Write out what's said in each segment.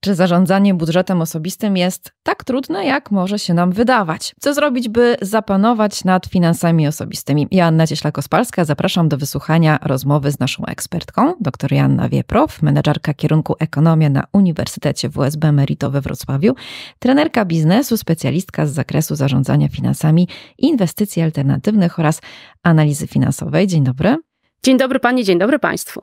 czy zarządzanie budżetem osobistym jest tak trudne, jak może się nam wydawać. Co zrobić, by zapanować nad finansami osobistymi? Ja, Cieśla-Kospalska, zapraszam do wysłuchania rozmowy z naszą ekspertką, dr Janna Wieprow, menedżerka kierunku ekonomia na Uniwersytecie WSB Merito we Wrocławiu, trenerka biznesu, specjalistka z zakresu zarządzania finansami, inwestycji alternatywnych oraz analizy finansowej. Dzień dobry. Dzień dobry Pani, dzień dobry Państwu.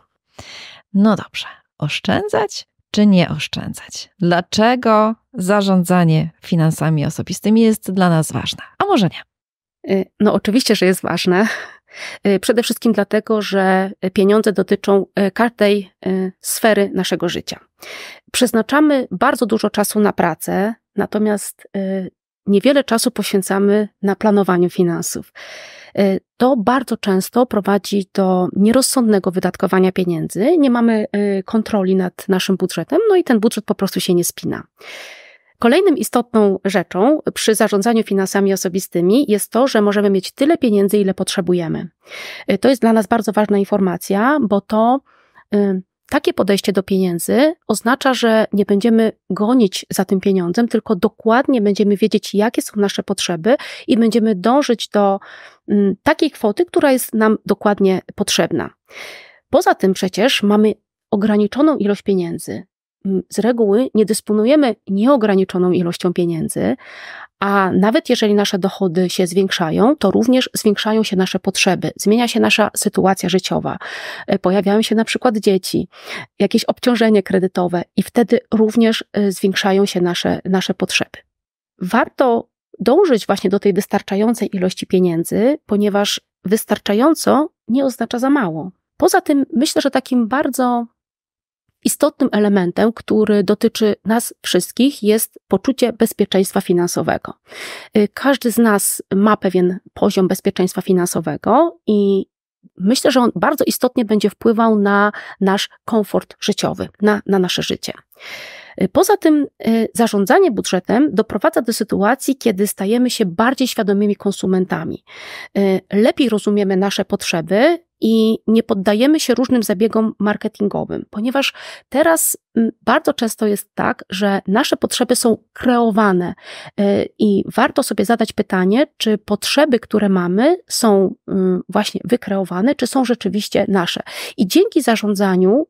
No dobrze, oszczędzać czy nie oszczędzać? Dlaczego zarządzanie finansami osobistymi jest dla nas ważne, a może nie? Y, no, oczywiście, że jest ważne. Y, przede wszystkim dlatego, że pieniądze dotyczą y, każdej sfery naszego życia. Przeznaczamy bardzo dużo czasu na pracę, natomiast niewiele czasu poświęcamy na planowaniu finansów. Y, to bardzo często prowadzi do nierozsądnego wydatkowania pieniędzy, nie mamy y, kontroli nad naszym budżetem, no i ten budżet po prostu się nie spina. Kolejnym istotną rzeczą przy zarządzaniu finansami osobistymi jest to, że możemy mieć tyle pieniędzy, ile potrzebujemy. Y, to jest dla nas bardzo ważna informacja, bo to takie podejście do pieniędzy oznacza, że nie będziemy gonić za tym pieniądzem, tylko dokładnie będziemy wiedzieć, jakie są nasze potrzeby i będziemy dążyć do mm, takiej kwoty, która jest nam dokładnie potrzebna. Poza tym przecież mamy ograniczoną ilość pieniędzy z reguły nie dysponujemy nieograniczoną ilością pieniędzy, a nawet jeżeli nasze dochody się zwiększają, to również zwiększają się nasze potrzeby, zmienia się nasza sytuacja życiowa, e, pojawiają się na przykład dzieci, jakieś obciążenie kredytowe i wtedy również e, zwiększają się nasze, nasze potrzeby. Warto dążyć właśnie do tej wystarczającej ilości pieniędzy, ponieważ wystarczająco nie oznacza za mało. Poza tym myślę, że takim bardzo Istotnym elementem, który dotyczy nas wszystkich, jest poczucie bezpieczeństwa finansowego. Y, każdy z nas ma pewien poziom bezpieczeństwa finansowego i myślę, że on bardzo istotnie będzie wpływał na nasz komfort życiowy, na, na nasze życie. Y, poza tym y, zarządzanie budżetem doprowadza do sytuacji, kiedy stajemy się bardziej świadomymi konsumentami. Lepiej rozumiemy nasze potrzeby i nie poddajemy się różnym zabiegom marketingowym, ponieważ teraz bardzo często jest tak, że nasze potrzeby są kreowane e, i warto sobie zadać pytanie, czy potrzeby, które mamy, są właśnie wykreowane, czy są rzeczywiście nasze. I dzięki zarządzaniu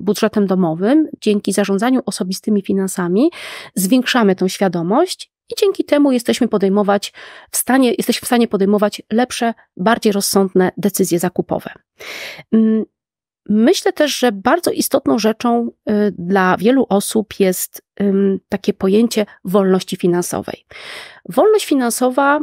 budżetem domowym, dzięki zarządzaniu osobistymi finansami, zwiększamy tą świadomość i dzięki temu jesteśmy podejmować w stanie, jesteś w stanie podejmować lepsze, bardziej rozsądne decyzje zakupowe. Mm, myślę też, że bardzo istotną rzeczą y, dla wielu osób jest takie pojęcie wolności finansowej. Wolność finansowa,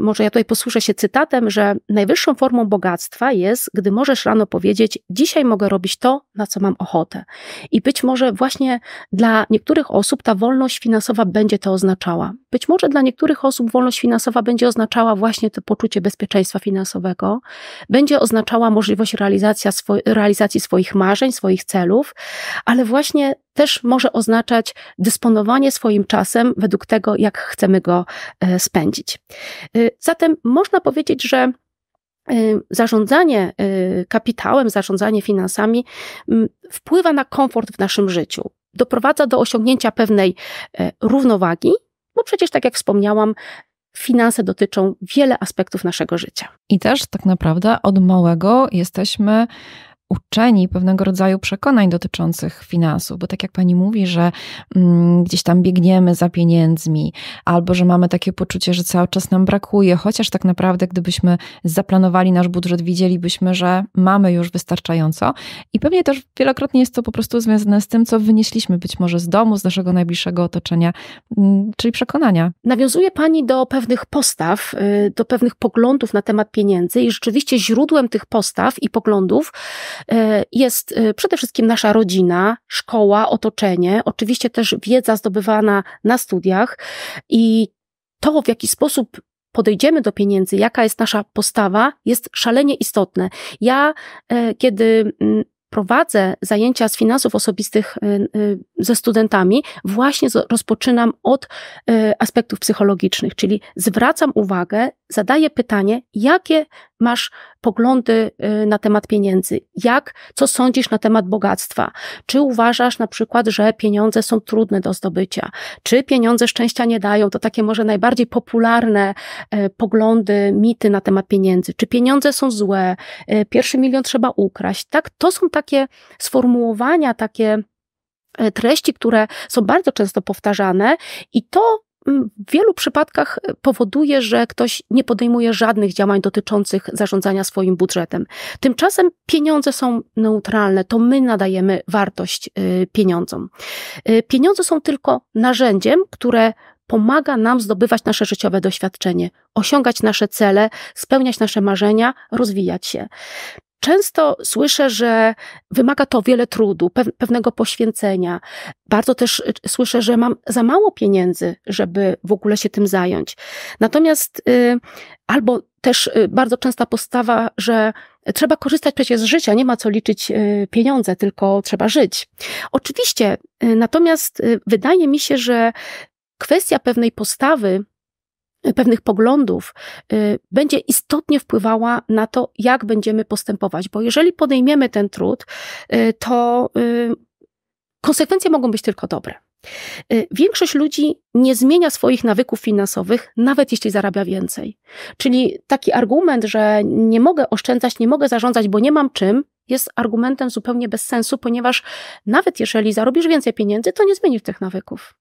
może ja tutaj posłużę się cytatem, że najwyższą formą bogactwa jest, gdy możesz rano powiedzieć: Dzisiaj mogę robić to, na co mam ochotę. I być może właśnie dla niektórych osób ta wolność finansowa będzie to oznaczała. Być może dla niektórych osób wolność finansowa będzie oznaczała właśnie to poczucie bezpieczeństwa finansowego, będzie oznaczała możliwość realizacji, swo realizacji swoich marzeń, swoich celów, ale właśnie też może oznaczać dysponowanie swoim czasem według tego, jak chcemy go e, spędzić. E, zatem można powiedzieć, że e, zarządzanie kapitałem, zarządzanie finansami wpływa na komfort w naszym życiu. Doprowadza do osiągnięcia pewnej równowagi, bo przecież, tak jak wspomniałam, finanse dotyczą wiele aspektów naszego życia. I też tak naprawdę od małego jesteśmy uczeni pewnego rodzaju przekonań dotyczących finansów, bo tak jak pani mówi, że mm, gdzieś tam biegniemy za pieniędzmi, albo że mamy takie poczucie, że cały czas nam brakuje, chociaż tak naprawdę, gdybyśmy zaplanowali nasz budżet, widzielibyśmy, że mamy już wystarczająco. I pewnie też wielokrotnie jest to po prostu związane z tym, co wynieśliśmy być może z domu, z naszego najbliższego otoczenia, mm, czyli przekonania. Nawiązuje Pani do pewnych postaw, y, do pewnych poglądów na temat pieniędzy i rzeczywiście źródłem tych postaw i poglądów E, jest e, przede wszystkim nasza rodzina, szkoła, otoczenie, oczywiście też wiedza zdobywana na studiach i to, w jaki sposób podejdziemy do pieniędzy, jaka jest nasza postawa, jest szalenie istotne. Ja, e, kiedy mm, prowadzę zajęcia z finansów osobistych ze studentami, właśnie rozpoczynam od aspektów psychologicznych, czyli zwracam uwagę, zadaję pytanie, jakie masz poglądy y, na temat pieniędzy. Jak, co sądzisz na temat bogactwa? Czy uważasz na przykład, że pieniądze są trudne do zdobycia? Czy pieniądze szczęścia nie dają? To takie może najbardziej popularne e, poglądy, mity na temat pieniędzy. Czy pieniądze są złe? E, pierwszy milion trzeba ukraść. Tak, to są takie sformułowania, takie e, treści, które są bardzo często powtarzane i to w wielu przypadkach powoduje, że ktoś nie podejmuje żadnych działań dotyczących zarządzania swoim budżetem. Tymczasem pieniądze są neutralne, to my nadajemy wartość y, pieniądzom. Y, pieniądze są tylko narzędziem, które pomaga nam zdobywać nasze życiowe doświadczenie, osiągać nasze cele, spełniać nasze marzenia, rozwijać się. Często słyszę, że wymaga to wiele trudu, pewnego poświęcenia. Bardzo też y, słyszę, że mam za mało pieniędzy, żeby w ogóle się tym zająć. Natomiast y, albo też y, bardzo częsta postawa, że trzeba korzystać przecież z życia, nie ma co liczyć pieniądze, tylko trzeba żyć. Oczywiście, natomiast wydaje mi się, że kwestia pewnej postawy pewnych poglądów y, będzie istotnie wpływała na to, jak będziemy postępować, bo jeżeli podejmiemy ten trud, y, to y, konsekwencje mogą być tylko dobre. Większość ludzi nie zmienia swoich nawyków finansowych, nawet jeśli zarabia więcej. Czyli taki argument, że nie mogę oszczędzać, nie mogę zarządzać, bo nie mam czym, jest argumentem zupełnie bez sensu, ponieważ nawet jeżeli zarobisz więcej pieniędzy, to nie zmienisz tych nawyków.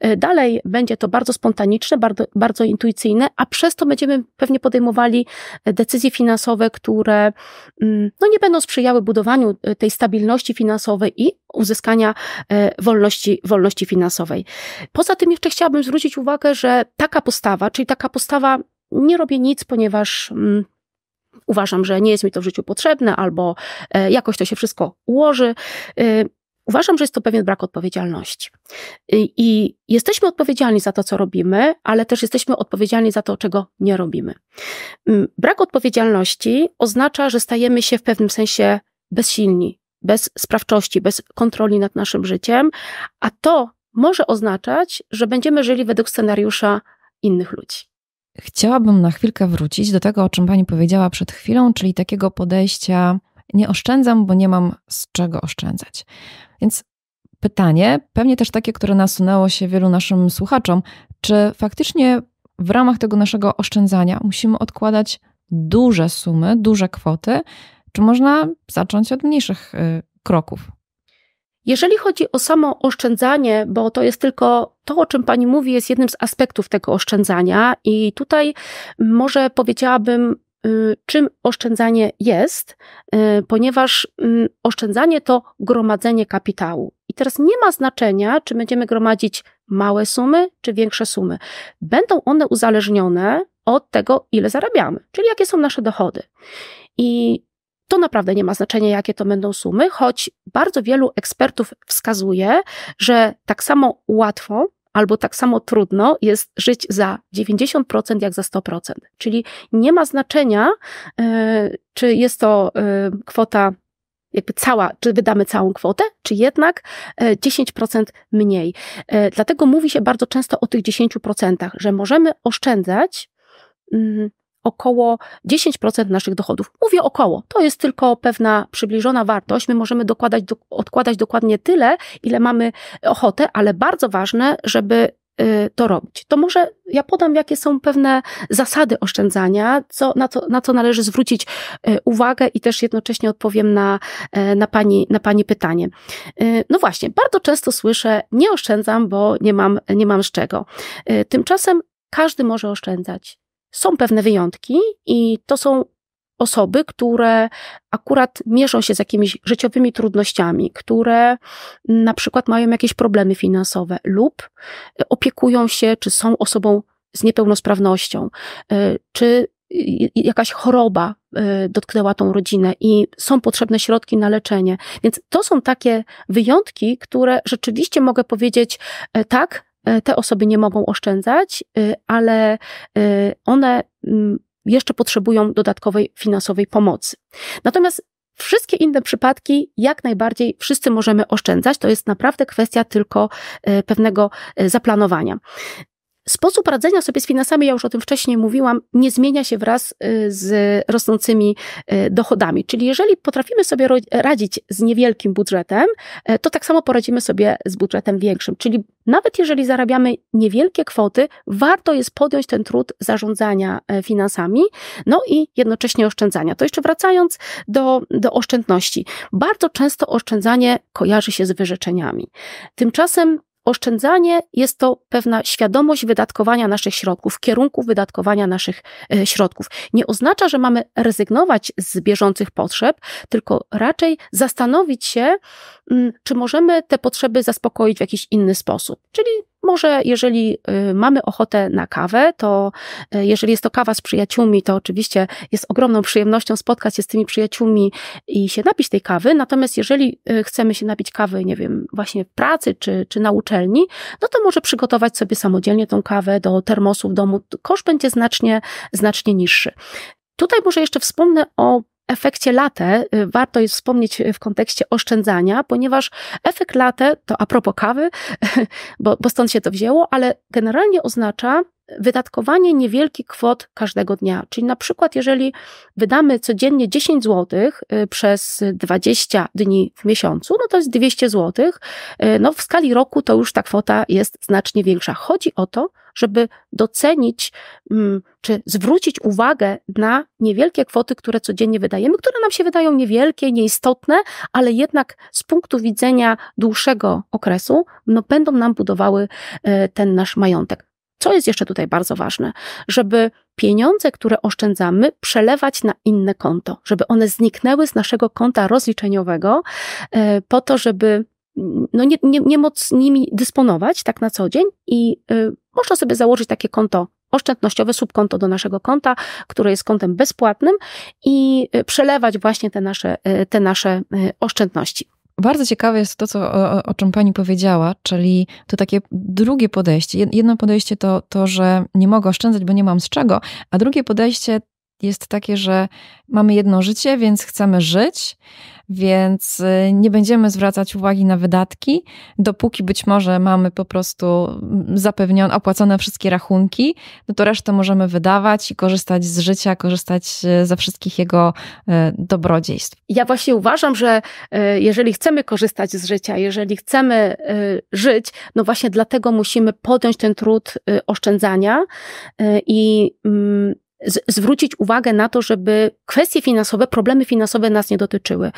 E, dalej będzie to bardzo spontaniczne, bardzo, bardzo intuicyjne, a przez to będziemy pewnie podejmowali e, decyzje finansowe, które mm, no, nie będą sprzyjały budowaniu e, tej stabilności finansowej i uzyskania wolności, wolności finansowej. Poza tym jeszcze chciałabym zwrócić uwagę, że taka postawa, czyli taka postawa nie robię nic, ponieważ mm, uważam, że nie jest mi to w życiu potrzebne, albo e, jakoś to się wszystko ułoży. E, uważam, że jest to pewien brak odpowiedzialności. I jesteśmy odpowiedzialni za to, co robimy, ale też jesteśmy odpowiedzialni za to, czego nie robimy. Mm, brak odpowiedzialności oznacza, że stajemy się w pewnym sensie bezsilni, bez sprawczości, bez kontroli nad naszym życiem, a to może oznaczać, że będziemy żyli według scenariusza innych ludzi. Chciałabym na chwilkę wrócić do tego, o czym Pani powiedziała przed chwilą, czyli takiego podejścia: nie oszczędzam, bo nie mam z czego oszczędzać. Więc pytanie, pewnie też takie, które nasunęło się wielu naszym słuchaczom, czy faktycznie w ramach tego naszego oszczędzania musimy odkładać duże sumy, duże kwoty, czy można zacząć od mniejszych y, kroków? Jeżeli chodzi o samo oszczędzanie, bo to jest tylko to, o czym Pani mówi, jest jednym z aspektów tego oszczędzania, i tutaj może powiedziałabym, y, czym oszczędzanie jest, y, ponieważ mm, oszczędzanie to gromadzenie kapitału. I teraz nie ma znaczenia, czy będziemy gromadzić małe sumy, czy większe sumy. Będą one uzależnione od tego, ile zarabiamy, czyli jakie są nasze dochody. I to naprawdę nie ma znaczenia, jakie to będą sumy, choć bardzo wielu ekspertów wskazuje, że tak samo łatwo albo tak samo trudno jest żyć za 90% jak za 100%. Czyli nie ma znaczenia, e, czy jest to e, kwota jakby cała, czy wydamy całą kwotę, czy jednak 10% e, mniej. Dlatego mówi się bardzo często o tych 10%, że możemy oszczędzać mm, około 10% naszych dochodów. Mówię około, to jest tylko pewna przybliżona wartość. My możemy dokładać, do, odkładać dokładnie tyle, ile mamy ochotę, ale bardzo ważne, żeby y, to robić. To może ja podam, jakie są pewne zasady oszczędzania, co, na, co, na co należy zwrócić y, uwagę i też jednocześnie odpowiem na, y, na, pani, na pani pytanie. No właśnie, bardzo często słyszę, nie oszczędzam, bo nie mam, nie mam z czego. Tymczasem każdy może oszczędzać. Są pewne wyjątki i to są osoby, które akurat mierzą się z jakimiś życiowymi trudnościami, które na przykład mają jakieś problemy finansowe lub e, opiekują się, czy są osobą z niepełnosprawnością, e, czy jakaś choroba e, dotknęła tą rodzinę i są potrzebne środki na leczenie. Więc to są takie wyjątki, które rzeczywiście mogę powiedzieć, tak, E, te osoby nie mogą oszczędzać, y, ale y, one mm, jeszcze potrzebują dodatkowej finansowej pomocy. Natomiast Wszystkie inne przypadki, jak najbardziej wszyscy możemy oszczędzać. To jest naprawdę kwestia tylko e, pewnego e, zaplanowania. Sposób radzenia sobie z finansami, ja już o tym wcześniej mówiłam, nie zmienia się wraz y, z rosnącymi y, dochodami. Czyli jeżeli potrafimy sobie radzić z niewielkim budżetem, y, to tak samo poradzimy sobie z budżetem większym. Czyli nawet jeżeli zarabiamy niewielkie kwoty, warto jest podjąć ten trud zarządzania finansami, no i jednocześnie oszczędzania. To jeszcze wracając do, do oszczędności. Bardzo często oszczędzanie kojarzy się z wyrzeczeniami. Tymczasem oszczędzanie jest to pewna świadomość wydatkowania naszych środków, kierunku wydatkowania naszych e, środków. Nie oznacza, że mamy rezygnować z bieżących potrzeb, tylko raczej zastanowić się, mm, czy możemy te potrzeby zaspokoić w jakiś inny sposób. Czyli może jeżeli y, mamy ochotę na kawę, to y, jeżeli jest to kawa z przyjaciółmi, to oczywiście jest ogromną przyjemnością spotkać się z tymi przyjaciółmi i się napić tej kawy. Natomiast jeżeli y, chcemy się napić kawy, nie wiem, właśnie w pracy czy, czy na uczelni, no to może przygotować sobie samodzielnie tą kawę do termosu w domu. Koszt będzie znacznie, znacznie niższy. Tutaj może jeszcze wspomnę o efekcie latte y, warto jest wspomnieć y, w kontekście oszczędzania, ponieważ efekt latte, to a propos kawy, bo, bo stąd się to wzięło, ale generalnie oznacza wydatkowanie niewielkich kwot każdego dnia. Czyli na przykład, jeżeli wydamy codziennie 10 zł y, przez 20 dni w miesiącu, no to jest 200 zł. No w skali roku to już ta kwota jest znacznie większa. Chodzi o to, żeby docenić mm, czy zwrócić uwagę na niewielkie kwoty, które codziennie wydajemy, które nam się wydają niewielkie, nieistotne, ale jednak z punktu widzenia dłuższego okresu no, będą nam budowały e, ten nasz majątek. Co jest jeszcze tutaj bardzo ważne, żeby pieniądze, które oszczędzamy, przelewać na inne konto, żeby one zniknęły z naszego konta rozliczeniowego, e, po to, żeby mm, no nie, nie, nie móc nimi dysponować tak na co dzień i y, można sobie założyć takie konto oszczędnościowe, subkonto do naszego konta, które jest kontem bezpłatnym i e, przelewać właśnie te nasze, e, te nasze e, oszczędności. Bardzo ciekawe jest to, co, o, o, czym pani powiedziała, czyli to takie drugie podejście. Jedno podejście to to, że nie mogę oszczędzać, bo nie mam z czego, a drugie podejście jest takie, że mamy jedno życie, więc chcemy żyć, więc y, nie będziemy zwracać uwagi na wydatki, dopóki być może mamy po prostu mm, zapewnione, opłacone wszystkie rachunki, no to resztę możemy wydawać i korzystać z życia, korzystać y, ze wszystkich jego y, dobrodziejstw. Ja właśnie uważam, że jeżeli chcemy korzystać z życia, jeżeli chcemy żyć, no właśnie dlatego musimy podjąć ten trud oszczędzania i mm, z, zwrócić uwagę na to, żeby kwestie finansowe, problemy finansowe nas nie dotyczyły. Y,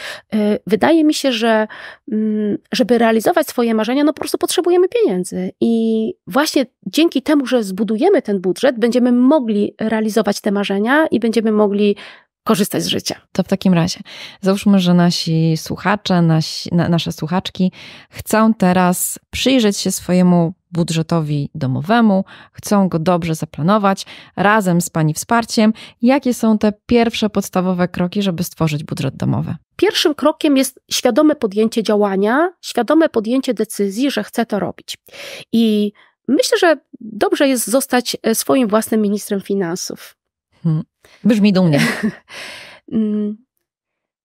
wydaje mi się, że mm, żeby realizować swoje marzenia, no po prostu potrzebujemy pieniędzy. I właśnie dzięki temu, że zbudujemy ten budżet, będziemy mogli realizować te marzenia i będziemy mogli korzystać z życia. To w takim razie załóżmy, że nasi słuchacze, nasi, na, nasze słuchaczki chcą teraz przyjrzeć się swojemu budżetowi domowemu, chcą go dobrze zaplanować razem z Pani wsparciem. Jakie są te pierwsze podstawowe kroki, żeby stworzyć budżet domowy? Pierwszym krokiem jest świadome podjęcie działania, świadome podjęcie decyzji, że chcę to robić. I myślę, że dobrze jest zostać e, swoim własnym ministrem finansów. Hmm. Brzmi dumnie. Mm.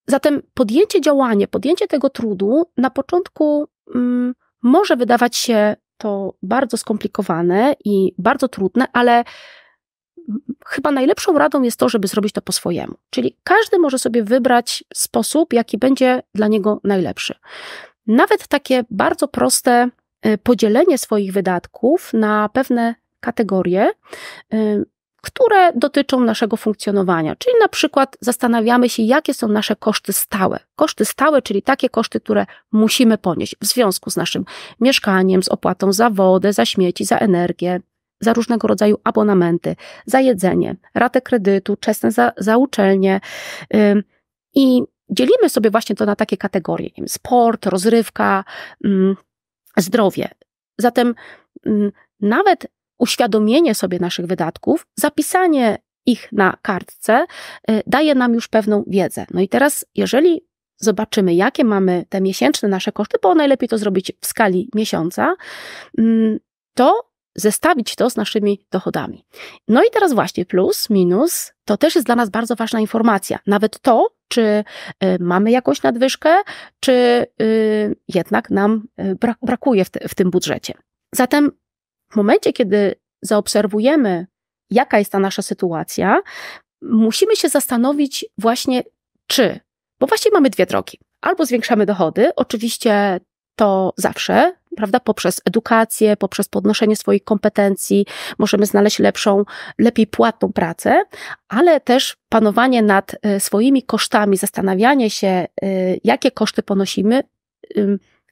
Zatem podjęcie działania, podjęcie tego trudu na początku mm, może wydawać się to bardzo skomplikowane i bardzo trudne, ale mm, chyba najlepszą radą jest to, żeby zrobić to po swojemu. Czyli każdy może sobie wybrać sposób, jaki będzie dla niego najlepszy. Nawet takie bardzo proste y, podzielenie swoich wydatków na pewne kategorie y, które dotyczą naszego funkcjonowania. Czyli na przykład zastanawiamy się, jakie są nasze koszty stałe. Koszty stałe, czyli takie koszty, które musimy ponieść w związku z naszym mieszkaniem, z opłatą za wodę, za śmieci, za energię, za różnego rodzaju abonamenty, za jedzenie, ratę kredytu, czesne za, za uczelnię. I dzielimy sobie właśnie to na takie kategorie: wiem, sport, rozrywka, zdrowie. Zatem nawet uświadomienie sobie naszych wydatków, zapisanie ich na kartce y, daje nam już pewną wiedzę. No i teraz, jeżeli zobaczymy, jakie mamy te miesięczne nasze koszty, bo najlepiej to zrobić w skali miesiąca, mm, to zestawić to z naszymi dochodami. No i teraz właśnie plus, minus, to też jest dla nas bardzo ważna informacja. Nawet to, czy y, mamy jakąś nadwyżkę, czy y, jednak nam brakuje w, te, w tym budżecie. Zatem w momencie, kiedy zaobserwujemy, jaka jest ta nasza sytuacja, musimy się zastanowić właśnie, czy, bo właśnie mamy dwie drogi. Albo zwiększamy dochody, oczywiście to zawsze, prawda, poprzez edukację, poprzez podnoszenie swoich kompetencji możemy znaleźć lepszą, lepiej płatną pracę, ale też panowanie nad e, swoimi kosztami, zastanawianie się, e, jakie koszty ponosimy,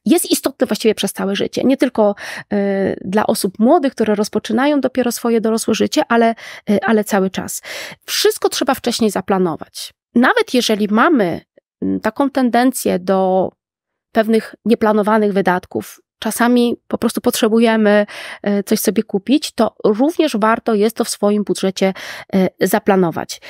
jest istotny właściwie przez całe życie. Nie tylko e, dla osób młodych, które rozpoczynają dopiero swoje dorosłe życie, ale, e, ale cały czas. Wszystko trzeba wcześniej zaplanować. Nawet jeżeli mamy taką tendencję do pewnych nieplanowanych wydatków, czasami po prostu potrzebujemy e, coś sobie kupić, to również warto jest to w swoim budżecie zaplanować.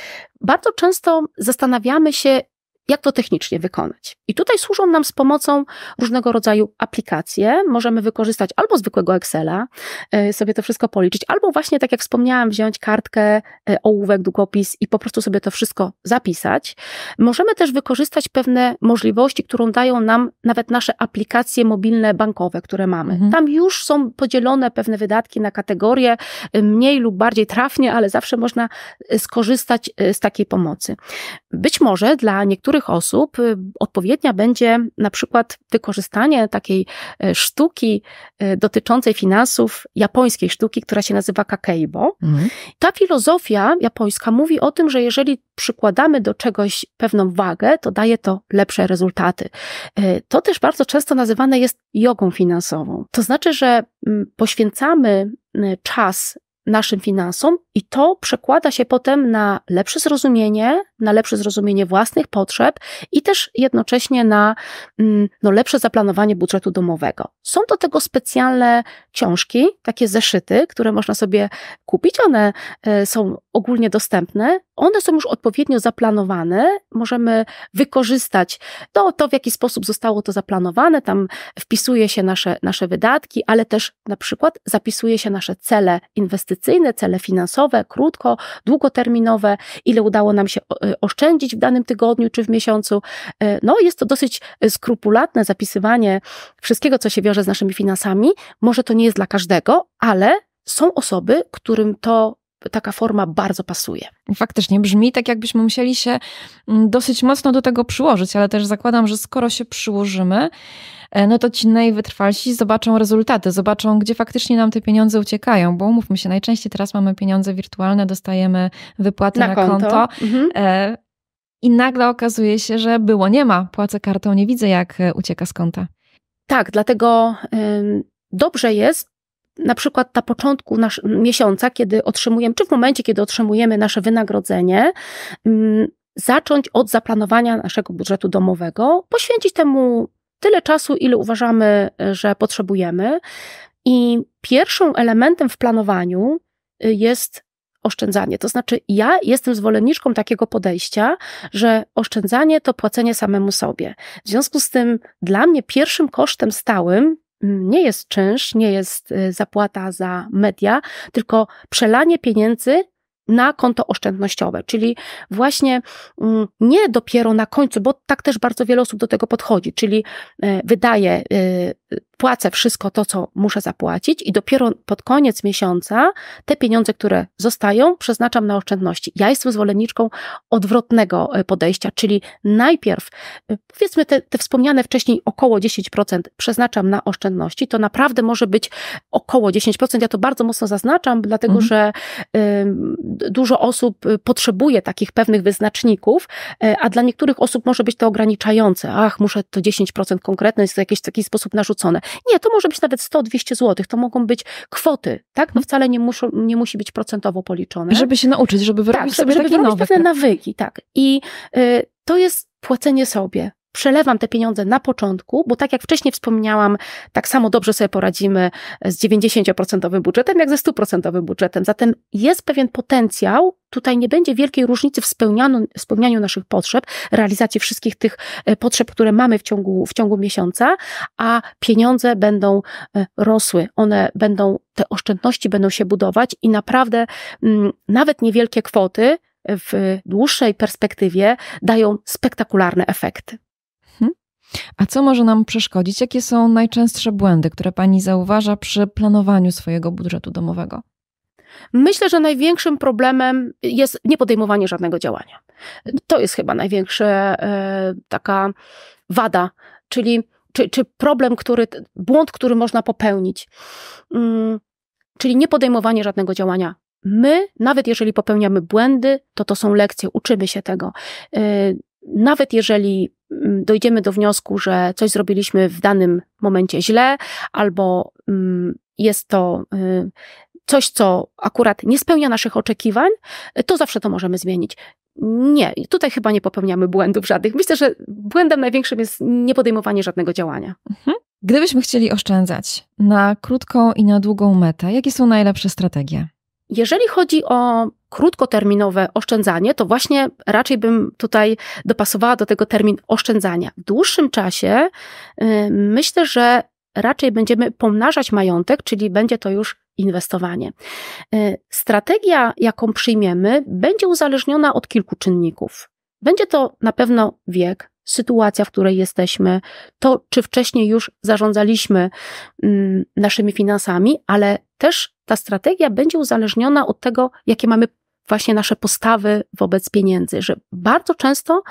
Bardzo często zastanawiamy się, jak to technicznie wykonać. I tutaj służą nam z pomocą różnego rodzaju aplikacje. Możemy wykorzystać albo zwykłego Excela, e, sobie to wszystko policzyć, albo właśnie, tak jak wspomniałam, wziąć kartkę, e, ołówek, długopis i po prostu sobie to wszystko zapisać. Możemy też wykorzystać pewne możliwości, którą dają nam nawet nasze aplikacje mobilne bankowe, które mamy. Mhm. Tam już są podzielone pewne wydatki na kategorie, e, mniej lub bardziej trafnie, ale zawsze można skorzystać z takiej pomocy. Być może dla niektórych niektórych osób y, odpowiednia będzie na przykład wykorzystanie takiej e, sztuki e, dotyczącej finansów, japońskiej sztuki, która się nazywa kakeibo. Mhm. Ta filozofia japońska mówi o tym, że jeżeli przykładamy do czegoś pewną wagę, to daje to lepsze rezultaty. E, to też bardzo często nazywane jest jogą finansową. To znaczy, że mm, poświęcamy czas naszym finansom i to przekłada się potem na lepsze zrozumienie, na lepsze zrozumienie własnych potrzeb i też jednocześnie na mm, no, lepsze zaplanowanie budżetu domowego. Są do tego specjalne książki, takie zeszyty, które można sobie kupić. One e, są ogólnie dostępne one są już odpowiednio zaplanowane, możemy wykorzystać to, to, w jaki sposób zostało to zaplanowane, tam wpisuje się nasze, nasze wydatki, ale też na przykład zapisuje się nasze cele inwestycyjne, cele finansowe, krótko, długoterminowe, ile udało nam się e, oszczędzić w danym tygodniu czy w miesiącu. E, no, jest to dosyć skrupulatne zapisywanie wszystkiego, co się wiąże z naszymi finansami. Może to nie jest dla każdego, ale są osoby, którym to taka forma bardzo pasuje. Faktycznie brzmi tak, jakbyśmy musieli się mm, dosyć mocno do tego przyłożyć, ale też zakładam, że skoro się przyłożymy, e, no to ci najwytrwalsi zobaczą rezultaty, zobaczą, gdzie faktycznie nam te pieniądze uciekają, bo umówmy się, najczęściej teraz mamy pieniądze wirtualne, dostajemy wypłaty na, na konto. konto. Mhm. E, I nagle okazuje się, że było nie ma, płacę kartą, nie widzę jak e, ucieka z konta. Tak, dlatego dobrze jest na przykład na początku nasz, miesiąca, kiedy otrzymujemy, czy w momencie, kiedy otrzymujemy nasze wynagrodzenie, mm, zacząć od zaplanowania naszego budżetu domowego, poświęcić temu tyle czasu, ile uważamy, e, że potrzebujemy. I pierwszym elementem w planowaniu y, jest oszczędzanie. To znaczy, ja jestem zwolenniczką takiego podejścia, że oszczędzanie to płacenie samemu sobie. W związku z tym, dla mnie pierwszym kosztem stałym nie jest czynsz, nie jest y, zapłata za media, tylko przelanie pieniędzy na konto oszczędnościowe, czyli właśnie mm, nie dopiero na końcu, bo tak też bardzo wiele osób do tego podchodzi, czyli e, wydaje, e, płacę wszystko to, co muszę zapłacić i dopiero pod koniec miesiąca te pieniądze, które zostają, przeznaczam na oszczędności. Ja jestem zwolenniczką odwrotnego e, podejścia, czyli najpierw powiedzmy te, te wspomniane wcześniej około 10% przeznaczam na oszczędności, to naprawdę może być około 10%. Ja to bardzo mocno zaznaczam, dlatego mhm. że dużo osób y, potrzebuje takich pewnych wyznaczników, e, a dla niektórych osób może być to ograniczające. Ach, muszę to 10% konkretne, jest w jakiś taki sposób narzucone. Nie, to może być nawet 100-200 zł, to mogą być kwoty, tak? no wcale nie, muszą, nie musi być procentowo policzone. Żeby się nauczyć, żeby wyrobić tak, sobie żeby, żeby wyrobić nowy, pewne tak. nawyki, tak. I y, to jest płacenie sobie przelewam te pieniądze na początku, bo tak jak wcześniej wspomniałam, tak samo dobrze sobie poradzimy z 90% budżetem, jak ze 100% budżetem. Zatem jest pewien potencjał, tutaj nie będzie wielkiej różnicy w spełnianiu, spełnianiu naszych potrzeb, realizacji wszystkich tych e, potrzeb, które mamy w ciągu, w ciągu miesiąca, a pieniądze będą e, rosły, one będą, te oszczędności będą się budować i naprawdę mm, nawet niewielkie kwoty w dłuższej perspektywie dają spektakularne efekty. A co może nam przeszkodzić? Jakie są najczęstsze błędy, które pani zauważa przy planowaniu swojego budżetu domowego? Myślę, że największym problemem jest nie podejmowanie żadnego działania. To jest chyba największa e, taka wada, czyli czy, czy problem, który, błąd, który można popełnić, mm, czyli nie podejmowanie żadnego działania. My, nawet jeżeli popełniamy błędy, to to są lekcje, uczymy się tego. E, nawet jeżeli Mm, dojdziemy do wniosku, że coś zrobiliśmy w danym momencie źle, albo mm, jest to y, coś, co akurat nie spełnia naszych oczekiwań, to zawsze to możemy zmienić. Nie, tutaj chyba nie popełniamy błędów żadnych. Myślę, że błędem największym jest nie podejmowanie żadnego działania. Mhm. Gdybyśmy chcieli oszczędzać na krótką i na długą metę, jakie są najlepsze strategie? Jeżeli chodzi o krótkoterminowe oszczędzanie, to właśnie raczej bym tutaj dopasowała do tego termin oszczędzania. W dłuższym czasie y, myślę, że raczej będziemy pomnażać majątek, czyli będzie to już inwestowanie. Y, strategia, jaką przyjmiemy, będzie uzależniona od kilku czynników. Będzie to na pewno wiek sytuacja, w której jesteśmy, to czy wcześniej już zarządzaliśmy mm, naszymi finansami, ale też ta strategia będzie uzależniona od tego, jakie mamy właśnie nasze postawy wobec pieniędzy, że bardzo często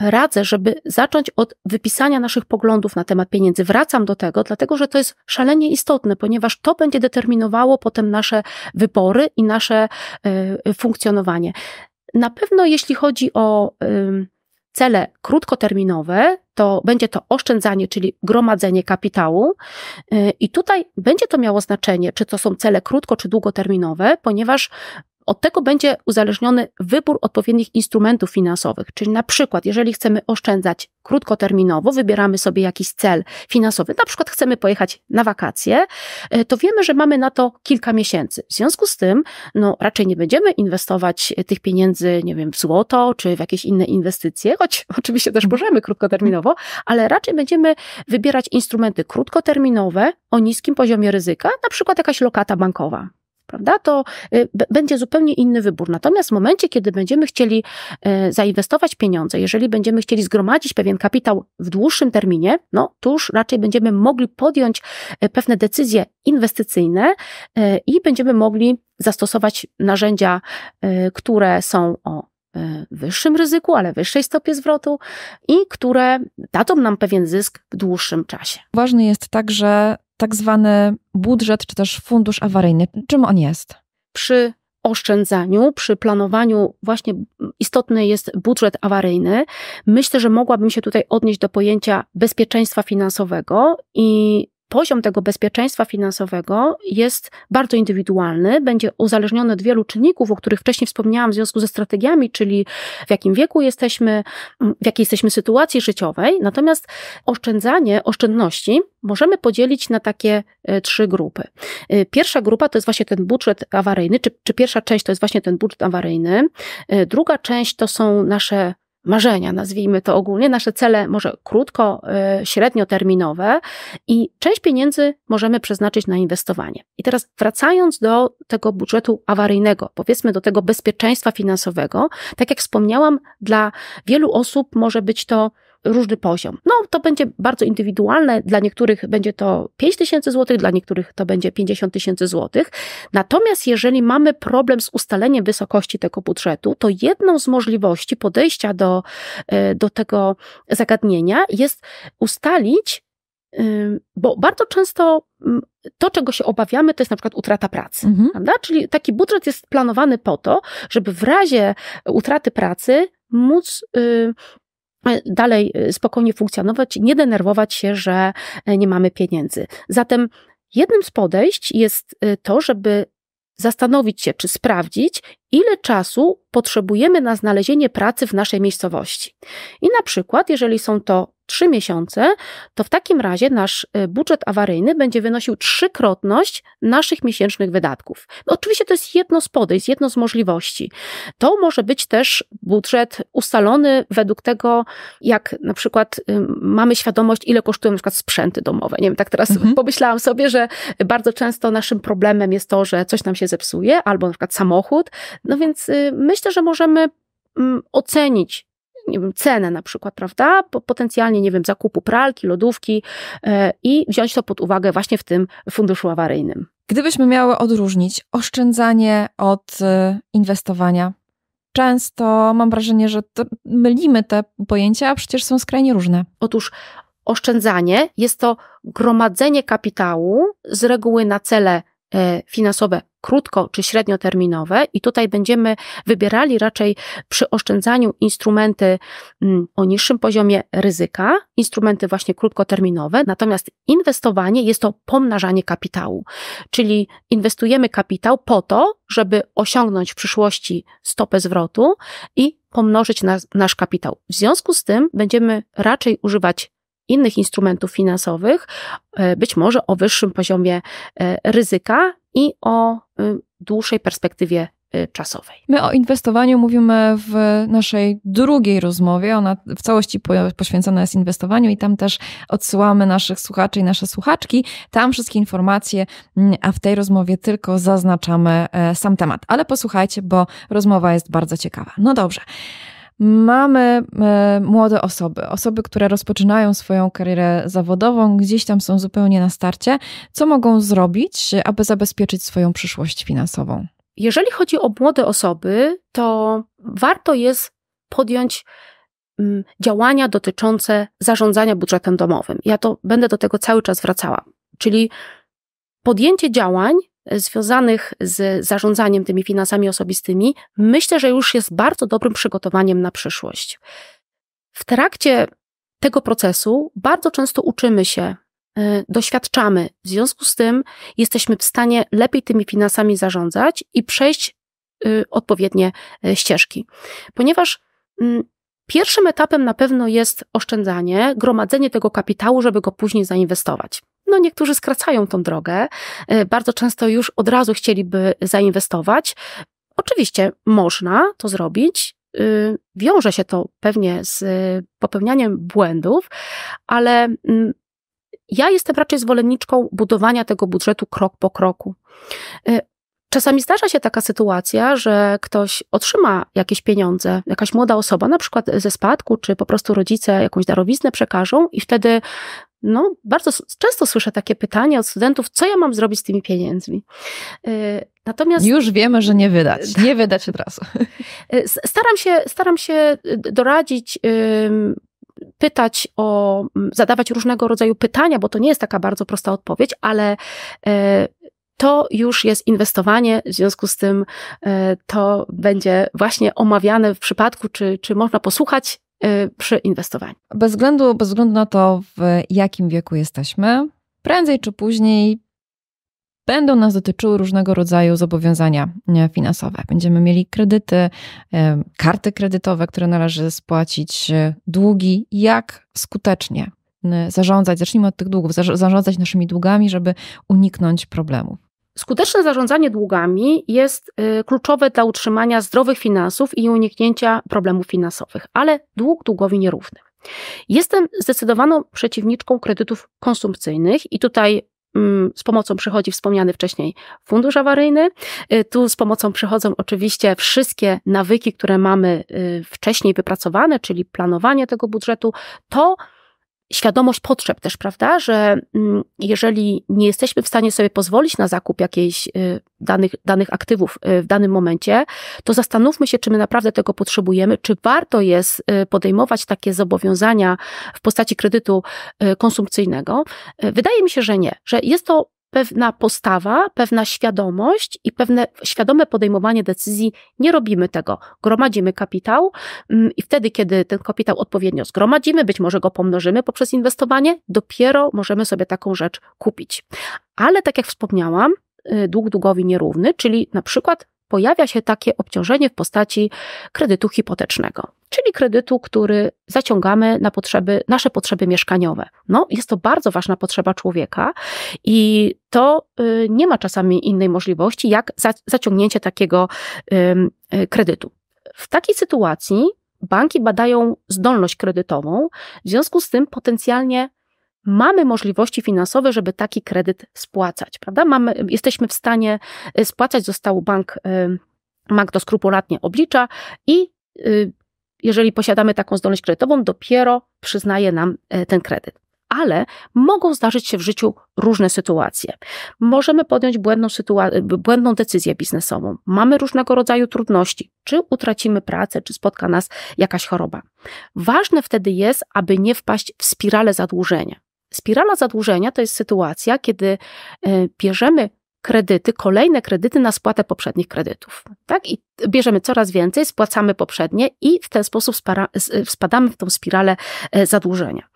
radzę, żeby zacząć od wypisania naszych poglądów na temat pieniędzy. Wracam do tego, dlatego że to jest szalenie istotne, ponieważ to będzie determinowało potem nasze wybory i nasze y, funkcjonowanie. Na pewno jeśli chodzi o y, cele krótkoterminowe to będzie to oszczędzanie, czyli gromadzenie kapitału. Y, I tutaj będzie to miało znaczenie, czy to są cele krótko czy długoterminowe, ponieważ od tego będzie uzależniony wybór odpowiednich instrumentów finansowych, czyli na przykład, jeżeli chcemy oszczędzać krótkoterminowo, wybieramy sobie jakiś cel finansowy, na przykład chcemy pojechać na wakacje, e, to wiemy, że mamy na to kilka miesięcy. W związku z tym, no, raczej nie będziemy inwestować e, tych pieniędzy, nie wiem, w złoto czy w jakieś inne inwestycje, choć oczywiście też możemy krótkoterminowo, ale raczej będziemy wybierać instrumenty krótkoterminowe o niskim poziomie ryzyka, na przykład jakaś lokata bankowa prawda, to y, będzie zupełnie inny wybór. Natomiast w momencie, kiedy będziemy chcieli e, zainwestować pieniądze, jeżeli będziemy chcieli zgromadzić pewien kapitał w dłuższym terminie, no tuż raczej będziemy mogli podjąć e, pewne decyzje inwestycyjne e, i będziemy mogli zastosować narzędzia, które są o wyższym ryzyku, ale wyższej stopie zwrotu i które dadzą nam pewien zysk w dłuższym czasie. Ważny jest także tak zwany budżet czy też fundusz awaryjny. Czym on jest? Przy oszczędzaniu, przy planowaniu właśnie istotny jest budżet awaryjny. Myślę, że mogłabym się tutaj odnieść do pojęcia bezpieczeństwa finansowego i poziom tego bezpieczeństwa finansowego jest bardzo indywidualny, będzie uzależniony od wielu czynników, o których wcześniej wspomniałam w związku ze strategiami, czyli w jakim wieku jesteśmy, mm, w jakiej jesteśmy sytuacji życiowej. Natomiast oszczędzanie, oszczędności możemy podzielić na takie e, trzy grupy. E, pierwsza grupa to jest właśnie ten budżet awaryjny, czy, czy pierwsza część to jest właśnie ten budżet awaryjny. E, druga część to są nasze marzenia, nazwijmy to ogólnie, nasze cele może krótko, y, średnioterminowe i część pieniędzy możemy przeznaczyć na inwestowanie. I teraz wracając do tego budżetu awaryjnego, powiedzmy do tego bezpieczeństwa finansowego, tak jak wspomniałam, dla wielu osób może być to różny poziom. No, to będzie bardzo indywidualne. Dla niektórych będzie to 5 tysięcy złotych, dla niektórych to będzie 50 tysięcy złotych. Natomiast jeżeli mamy problem z ustaleniem wysokości tego budżetu, to jedną z możliwości podejścia do, e, do tego zagadnienia jest ustalić, e, bo bardzo często mm, to, czego się obawiamy, to jest na przykład utrata pracy. Mhm. Prawda? Czyli taki budżet jest planowany po to, żeby w razie utraty pracy móc y, dalej y, spokojnie funkcjonować, nie denerwować się, że e, nie mamy pieniędzy. Zatem jednym z podejść jest y, to, żeby zastanowić się, czy sprawdzić, ile czasu potrzebujemy na znalezienie pracy w naszej miejscowości. I na przykład, jeżeli są to 3 miesiące, to w takim razie nasz y, budżet awaryjny będzie wynosił trzykrotność naszych miesięcznych wydatków. No, oczywiście to jest jedno z podejść, jedno z możliwości. To może być też budżet ustalony według tego, jak na przykład y, mamy świadomość, ile kosztują na przykład sprzęty domowe. Nie wiem, tak teraz mhm. pomyślałam sobie, że bardzo często naszym problemem jest to, że coś nam się zepsuje, albo na przykład samochód. No więc y, myślę, że możemy mm, ocenić nie wiem, cenę na przykład, prawda? Potencjalnie, nie wiem, zakupu pralki, lodówki e, i wziąć to pod uwagę właśnie w tym funduszu awaryjnym. Gdybyśmy miały odróżnić oszczędzanie od e, inwestowania, często mam wrażenie, że mylimy te pojęcia, a przecież są skrajnie różne. Otóż oszczędzanie jest to gromadzenie kapitału z reguły na cele e, finansowe krótko czy średnioterminowe i tutaj będziemy wybierali raczej przy oszczędzaniu instrumenty mm, o niższym poziomie ryzyka, instrumenty właśnie krótkoterminowe, natomiast inwestowanie jest to pomnażanie kapitału, czyli inwestujemy kapitał po to, żeby osiągnąć w przyszłości stopę zwrotu i pomnożyć nas, nasz kapitał. W związku z tym będziemy raczej używać innych instrumentów finansowych, e, być może o wyższym poziomie e, ryzyka, i o y, dłuższej perspektywie y, czasowej. My o inwestowaniu mówimy w naszej drugiej rozmowie. Ona w całości poświęcona jest inwestowaniu i tam też odsyłamy naszych słuchaczy i nasze słuchaczki. Tam wszystkie informacje, mm, a w tej rozmowie tylko zaznaczamy e, sam temat. Ale posłuchajcie, bo rozmowa jest bardzo ciekawa. No dobrze mamy e, młode osoby, osoby, które rozpoczynają swoją karierę zawodową, gdzieś tam są zupełnie na starcie, co mogą zrobić, aby zabezpieczyć swoją przyszłość finansową? Jeżeli chodzi o młode osoby, to warto jest podjąć mm, działania dotyczące zarządzania budżetem domowym. Ja to będę do tego cały czas wracała. Czyli podjęcie działań, związanych z zarządzaniem tymi finansami osobistymi, myślę, że już jest bardzo dobrym przygotowaniem na przyszłość. W trakcie tego procesu bardzo często uczymy się, e, doświadczamy, w związku z tym jesteśmy w stanie lepiej tymi finansami zarządzać i przejść y, odpowiednie e, ścieżki. Ponieważ mm, Pierwszym etapem na pewno jest oszczędzanie, gromadzenie tego kapitału, żeby go później zainwestować no niektórzy skracają tą drogę, e, bardzo często już od razu chcieliby zainwestować. Oczywiście można to zrobić, e, wiąże się to pewnie z e, popełnianiem błędów, ale mm, ja jestem raczej zwolenniczką budowania tego budżetu krok po kroku. Czasami zdarza się taka sytuacja, że ktoś otrzyma jakieś pieniądze, jakaś młoda osoba, na przykład ze spadku, czy po prostu rodzice jakąś darowiznę przekażą, i wtedy no, bardzo często słyszę takie pytania od studentów, co ja mam zrobić z tymi pieniędzmi. Y, natomiast. Już wiemy, że nie wydać. Nie wydać od razu. Y, staram się, staram się y, doradzić pytać o, zadawać różnego rodzaju pytania, bo to nie jest taka bardzo prosta odpowiedź, ale to już jest inwestowanie, w związku z tym to będzie właśnie omawiane w przypadku, czy, czy można posłuchać Y, przy inwestowaniu. Bez względu, bez względu na to, w jakim wieku jesteśmy, prędzej czy później będą nas dotyczyły różnego rodzaju zobowiązania finansowe. Będziemy mieli kredyty, y, karty kredytowe, które należy spłacić, y, długi. Jak skutecznie zarządzać, zacznijmy od tych długów, zarządzać naszymi długami, żeby uniknąć problemów. Skuteczne zarządzanie długami jest y, kluczowe dla utrzymania zdrowych finansów i uniknięcia problemów finansowych, ale dług długowi nierówny. Jestem zdecydowaną przeciwniczką kredytów konsumpcyjnych i tutaj mm, z pomocą przychodzi wspomniany wcześniej fundusz awaryjny. Y, tu z pomocą przychodzą oczywiście wszystkie nawyki, które mamy y, wcześniej wypracowane, czyli planowanie tego budżetu. To świadomość potrzeb też, prawda, że mm, jeżeli nie jesteśmy w stanie sobie pozwolić na zakup jakiejś y, danych, danych aktywów y, w danym momencie, to zastanówmy się, czy my naprawdę tego potrzebujemy, czy warto jest y, podejmować takie zobowiązania w postaci kredytu konsumpcyjnego. Wydaje mi się, że nie, że jest to pewna postawa, pewna świadomość i pewne świadome podejmowanie decyzji. Nie robimy tego. Gromadzimy kapitał mm, i wtedy, kiedy ten kapitał odpowiednio zgromadzimy, być może go pomnożymy poprzez inwestowanie, dopiero możemy sobie taką rzecz kupić. Ale tak jak wspomniałam, y, dług długowi nierówny, czyli na przykład pojawia się takie obciążenie w postaci kredytu hipotecznego, czyli kredytu, który zaciągamy na potrzeby, nasze potrzeby mieszkaniowe. No, jest to bardzo ważna potrzeba człowieka i to y, nie ma czasami innej możliwości, jak za, zaciągnięcie takiego y, y, kredytu. W takiej sytuacji banki badają zdolność kredytową, w związku z tym potencjalnie mamy możliwości finansowe, żeby taki kredyt spłacać, prawda? Mamy, jesteśmy w stanie y, spłacać, został bank, y, bank to skrupulatnie oblicza i y, jeżeli posiadamy taką zdolność kredytową, dopiero przyznaje nam e, ten kredyt. Ale mogą zdarzyć się w życiu różne sytuacje. Możemy podjąć błędną, błędną decyzję biznesową. Mamy różnego rodzaju trudności. Czy utracimy pracę, czy spotka nas jakaś choroba. Ważne wtedy jest, aby nie wpaść w spiralę zadłużenia. Spirala zadłużenia to jest sytuacja, kiedy e, bierzemy kredyty, kolejne kredyty na spłatę poprzednich kredytów. Tak? I bierzemy coraz więcej, spłacamy poprzednie i w ten sposób spara, e, spadamy w tą spiralę e, zadłużenia.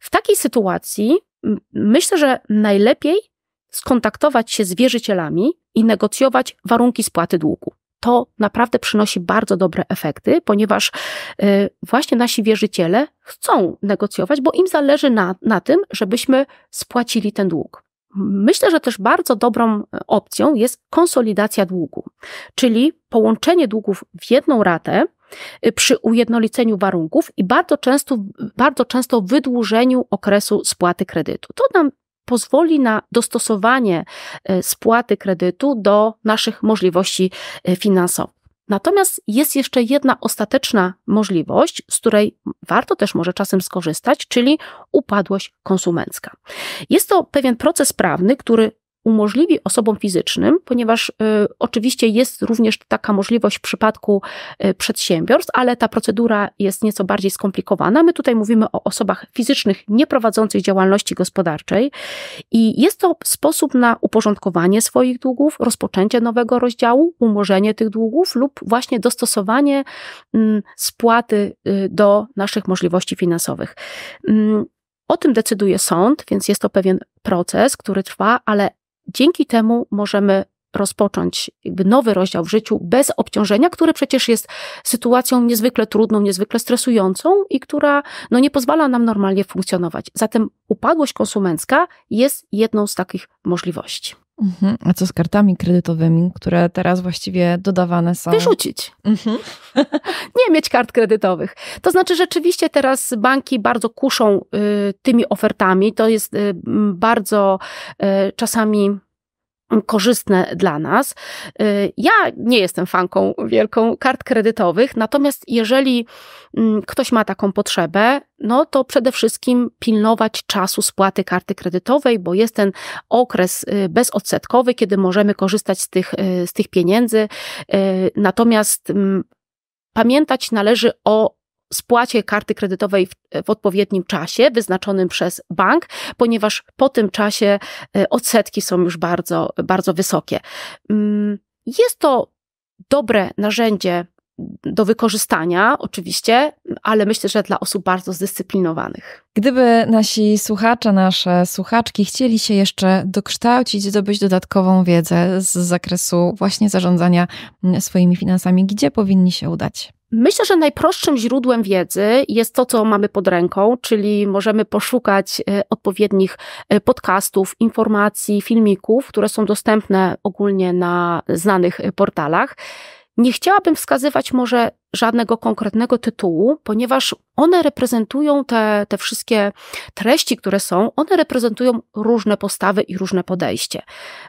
W takiej sytuacji myślę, że najlepiej skontaktować się z wierzycielami i negocjować warunki spłaty długu to naprawdę przynosi bardzo dobre efekty, ponieważ y, właśnie nasi wierzyciele chcą negocjować, bo im zależy na, na tym, żebyśmy spłacili ten dług. Myślę, że też bardzo dobrą e, opcją jest konsolidacja długu, czyli połączenie długów w jedną ratę y, przy ujednoliceniu warunków i bardzo często, bardzo często wydłużeniu okresu spłaty kredytu. To nam pozwoli na dostosowanie e, spłaty kredytu do naszych możliwości e, finansowych. Natomiast jest jeszcze jedna ostateczna możliwość, z której warto też może czasem skorzystać, czyli upadłość konsumencka. Jest to pewien proces prawny, który umożliwi osobom fizycznym, ponieważ y, oczywiście jest również taka możliwość w przypadku y, przedsiębiorstw, ale ta procedura jest nieco bardziej skomplikowana. My tutaj mówimy o osobach fizycznych nieprowadzących działalności gospodarczej i jest to sposób na uporządkowanie swoich długów, rozpoczęcie nowego rozdziału, umorzenie tych długów lub właśnie dostosowanie mm, y, spłaty do naszych możliwości finansowych. Mm, o tym decyduje sąd, więc jest to pewien proces, który trwa, ale Dzięki temu możemy rozpocząć jakby nowy rozdział w życiu bez obciążenia, które przecież jest sytuacją niezwykle trudną, niezwykle stresującą i która no, nie pozwala nam normalnie funkcjonować. Zatem upadłość konsumencka jest jedną z takich możliwości. Mhm. A co z kartami kredytowymi, które teraz właściwie dodawane są? Wyrzucić. Mhm. nie mieć kart kredytowych. To znaczy, rzeczywiście teraz banki bardzo kuszą y, tymi ofertami. To jest y, bardzo y, czasami korzystne dla nas. Y, ja nie jestem fanką wielką kart kredytowych, natomiast jeżeli mm, ktoś ma taką potrzebę, no to przede wszystkim pilnować czasu spłaty karty kredytowej, bo jest ten okres y, bezodsetkowy, kiedy możemy korzystać z tych, y, z tych pieniędzy. Natomiast mm, pamiętać należy o spłacie karty kredytowej w, w, odpowiednim czasie, wyznaczonym przez bank, ponieważ po tym czasie y, odsetki są już bardzo, bardzo wysokie. Mm, jest to dobre narzędzie do wykorzystania, oczywiście, ale myślę, że dla osób bardzo zdyscyplinowanych. Gdyby nasi słuchacze, nasze słuchaczki chcieli się jeszcze dokształcić, zdobyć dodatkową wiedzę z zakresu właśnie zarządzania mm, swoimi finansami, gdzie powinni się udać? Myślę, że najprostszym źródłem wiedzy jest to, co mamy pod ręką, czyli możemy poszukać e, odpowiednich e, podcastów, informacji, filmików, które są dostępne ogólnie na znanych e, portalach. Nie chciałabym wskazywać może żadnego konkretnego tytułu, ponieważ one reprezentują te, te wszystkie treści, które są, one reprezentują różne postawy i różne podejście.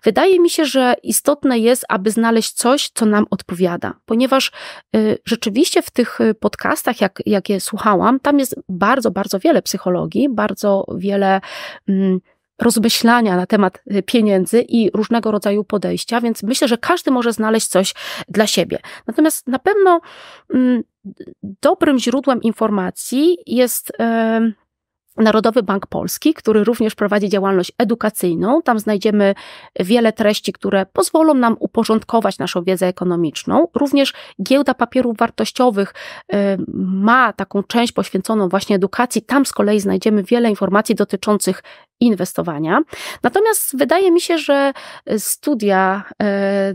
Wydaje mi się, że istotne jest, aby znaleźć coś, co nam odpowiada, ponieważ y, rzeczywiście w tych y, podcastach, jak, jakie słuchałam, tam jest bardzo, bardzo wiele psychologii, bardzo wiele. Y, rozmyślania na temat y, pieniędzy i różnego rodzaju podejścia, więc myślę, że każdy może znaleźć coś dla siebie. Natomiast na pewno mm, dobrym źródłem informacji jest Narodowy Bank Polski, który również prowadzi działalność edukacyjną. Tam znajdziemy wiele treści, które pozwolą nam uporządkować naszą wiedzę ekonomiczną. Również giełda papierów wartościowych y, ma taką część poświęconą właśnie edukacji. Tam z kolei znajdziemy wiele informacji dotyczących inwestowania. Natomiast wydaje mi się, że studia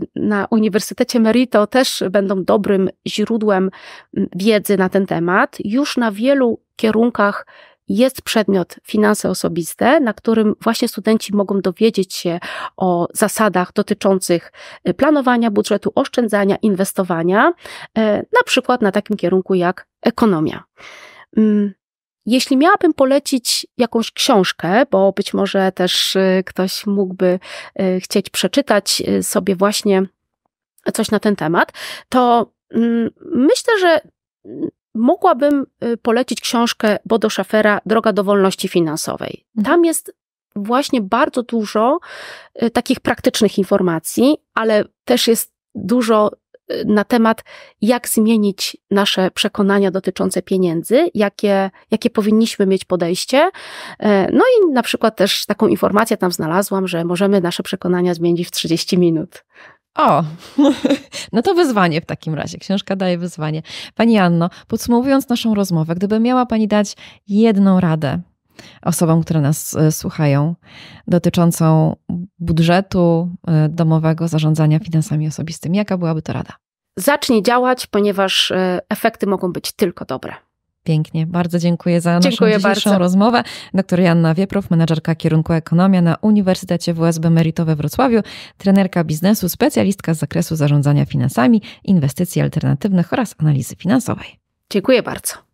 y, na Uniwersytecie Merito też będą dobrym źródłem mm, wiedzy na ten temat. Już na wielu kierunkach jest przedmiot finanse osobiste, na którym właśnie studenci mogą dowiedzieć się o zasadach dotyczących e, planowania budżetu, oszczędzania, inwestowania, e, na przykład na takim kierunku jak ekonomia. Mm, jeśli miałabym polecić jakąś książkę, bo być może też e, ktoś mógłby chcieć przeczytać sobie właśnie coś na ten temat, to mm, myślę, że mm, mogłabym y, polecić książkę Bodo Schaffer'a Droga do wolności finansowej. Mhm. Tam jest właśnie bardzo dużo y, takich praktycznych informacji, ale też jest dużo y, na temat, jak zmienić nasze przekonania dotyczące pieniędzy, jakie, jakie powinniśmy mieć podejście. E, no i na przykład też taką informację tam znalazłam, że możemy nasze przekonania zmienić w 30 minut. O, no to wyzwanie w takim razie. Książka daje wyzwanie. Pani Anno, podsumowując naszą rozmowę, gdyby miała Pani dać jedną radę osobom, które nas e, słuchają, dotyczącą budżetu e, domowego, zarządzania finansami osobistymi, jaka byłaby to rada? Zacznij działać, ponieważ e, efekty mogą być tylko dobre. Pięknie, bardzo dziękuję za dziękuję naszą dzisiejszą bardzo. rozmowę. Doktor Janna Wieprow, menedżerka kierunku ekonomia na Uniwersytecie WSB Meritowe w Wrocławiu, trenerka biznesu, specjalistka z zakresu zarządzania finansami, inwestycji alternatywnych oraz analizy finansowej. Dziękuję bardzo.